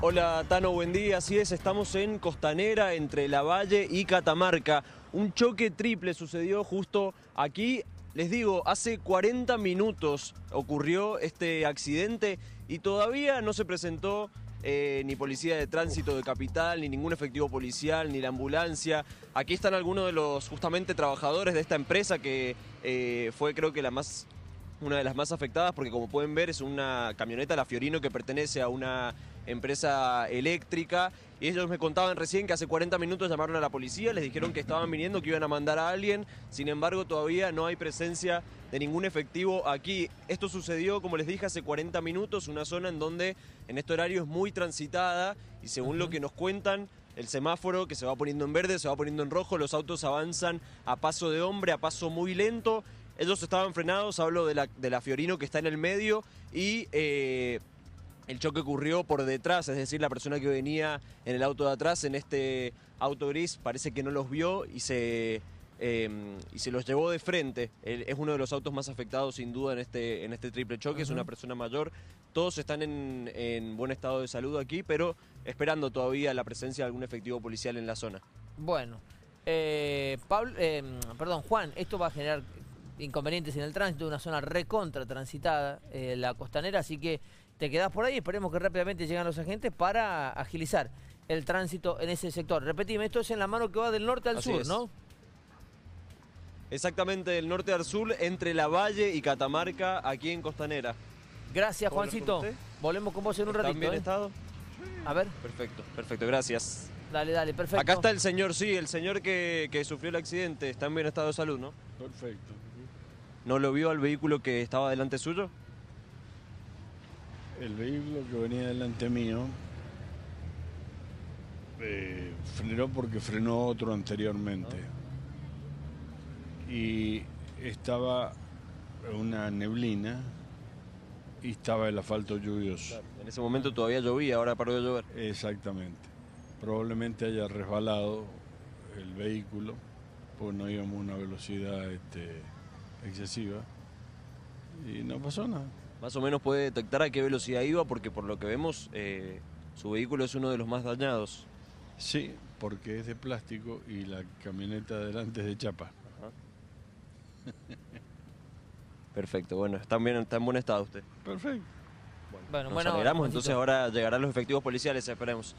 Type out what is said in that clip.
Hola Tano, buen día. Así es, estamos en Costanera entre La Valle y Catamarca. Un choque triple sucedió justo aquí. Les digo, hace 40 minutos ocurrió este accidente y todavía no se presentó eh, ni policía de tránsito de capital, ni ningún efectivo policial, ni la ambulancia. Aquí están algunos de los justamente trabajadores de esta empresa que eh, fue creo que la más una de las más afectadas porque como pueden ver es una camioneta, la Fiorino, que pertenece a una empresa eléctrica. Y ellos me contaban recién que hace 40 minutos llamaron a la policía, les dijeron que estaban viniendo, que iban a mandar a alguien. Sin embargo, todavía no hay presencia de ningún efectivo aquí. Esto sucedió, como les dije, hace 40 minutos, una zona en donde en este horario es muy transitada y según lo que nos cuentan, el semáforo que se va poniendo en verde, se va poniendo en rojo, los autos avanzan a paso de hombre, a paso muy lento ellos estaban frenados, hablo de la, Fiorino que está en el medio y... Eh, el choque ocurrió por detrás, es decir, la persona que venía en el auto de atrás, en este auto gris, parece que no los vio y se, em, y se los llevó de frente. es uno de los autos más afectados sin duda en este, en este triple choque, es una persona mayor. Todos están en, buen estado de salud aquí, pero esperando todavía la presencia de algún efectivo policial en la zona. Bueno, eh, em, perdón, Juan, esto va a generar inconvenientes en el tránsito, una zona recontra transitada, eh, la costanera, así que te quedás por ahí, esperemos que rápidamente lleguen los agentes para agilizar el tránsito en ese sector. Repetime, esto es en la mano que va del norte al sur, ¿no? Exactamente, del norte al sur, entre La Valle y Catamarca, aquí en Costanera. Gracias, Juancito. Volvemos con vos en un ratito. ¿Están bien ¿eh? estado? A ver. Perfecto, perfecto, gracias. Dale, dale, perfecto. Acá está el señor, sí, el señor que, sufrió el accidente. Está en bien estado de salud, ¿no? Perfecto. ¿No lo vio al vehículo que estaba delante suyo? El vehículo que venía delante mío eh, frenó porque frenó otro anteriormente. Y estaba una neblina y estaba el asfalto lluvioso. En ese momento todavía llovía, ahora paró de llover. Exactamente. Probablemente haya resbalado el vehículo, pues no íbamos a una velocidad este, excesiva y no pasó nada. Más o menos puede detectar a qué velocidad iba porque por lo que vemos eh, su vehículo es uno de los más dañados. Sí, porque es de plástico y la camioneta delante es de chapa. Perfecto, bueno, está en, está en buen estado usted. Perfecto. Bueno, bueno, esperamos entonces ahora llegarán los efectivos policiales, esperemos.